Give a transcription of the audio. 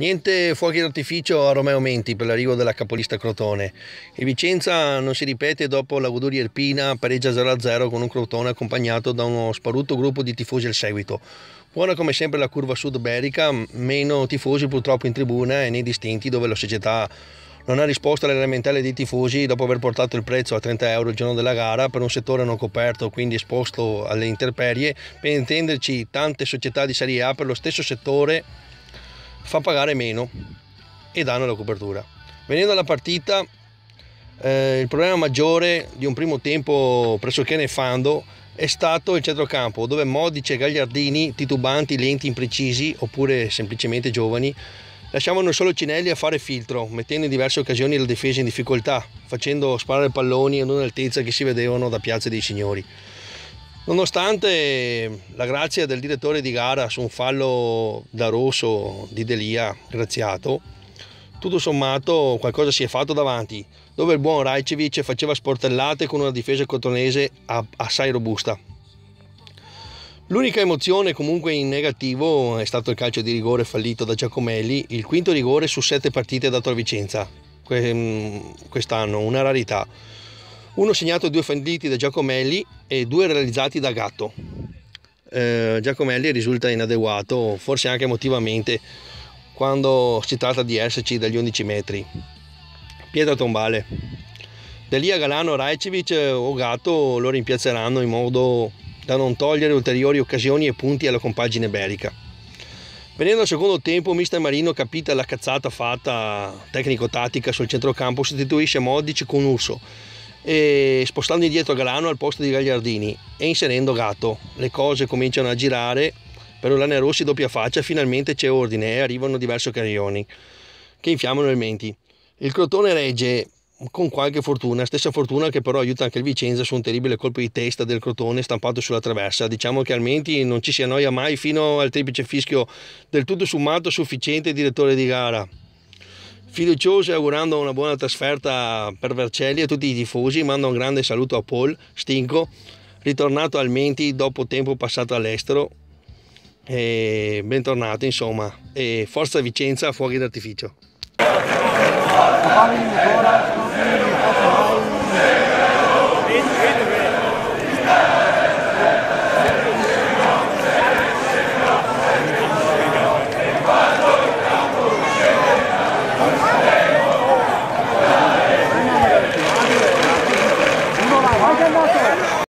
Niente fuochi d'artificio a Romeo Menti per l'arrivo della capolista Crotone. Il Vicenza non si ripete dopo la Goduria Erpina pareggia 0-0 con un Crotone accompagnato da uno sparuto gruppo di tifosi al seguito. Buona come sempre la curva sud berica, meno tifosi purtroppo in tribuna e nei distinti dove la società non ha risposto alle all'elementare dei tifosi dopo aver portato il prezzo a 30 euro il giorno della gara per un settore non coperto, quindi esposto alle interperie, per intenderci tante società di Serie A per lo stesso settore fa pagare meno e danno la copertura. Venendo alla partita, eh, il problema maggiore di un primo tempo pressoché nefando è stato il centrocampo, dove Modice e Gagliardini, titubanti, lenti, imprecisi oppure semplicemente giovani, lasciavano solo Cinelli a fare filtro, mettendo in diverse occasioni la difesa in difficoltà, facendo sparare palloni ad un'altezza che si vedevano da piazze dei signori. Nonostante la grazia del direttore di gara su un fallo da rosso di Delia graziato, tutto sommato qualcosa si è fatto davanti, dove il buon Rajcevic faceva sportellate con una difesa cotonese assai robusta. L'unica emozione comunque in negativo è stato il calcio di rigore fallito da Giacomelli, il quinto rigore su sette partite dato a Vicenza mm, quest'anno, una rarità uno segnato due falliti da Giacomelli e due realizzati da Gatto. Eh, Giacomelli risulta inadeguato, forse anche emotivamente, quando si tratta di esserci dagli 11 metri. Pietra tombale. Delia Galano, Rajcevic eh, o Gatto lo rimpiazzeranno in modo da non togliere ulteriori occasioni e punti alla compagine belica. Venendo al secondo tempo, Mister Marino, capita la cazzata fatta tecnico-tattica sul centrocampo, sostituisce Modic con Urso e spostando indietro Galano al posto di Gagliardini e inserendo Gatto. Le cose cominciano a girare, per Olane Rossi doppia faccia finalmente c'è ordine e arrivano diversi carioni che infiammano il menti. Il Crotone regge con qualche fortuna, stessa fortuna che però aiuta anche il Vicenza su un terribile colpo di testa del Crotone stampato sulla traversa. Diciamo che Almenti non ci si annoia mai fino al triplice fischio del tutto sommato sufficiente direttore di gara. Fiducioso e augurando una buona trasferta per Vercelli e tutti i tifosi, mando un grande saluto a Paul Stinco, ritornato al Menti dopo tempo passato all'estero. E bentornato, insomma. E forza Vicenza, fuochi d'artificio.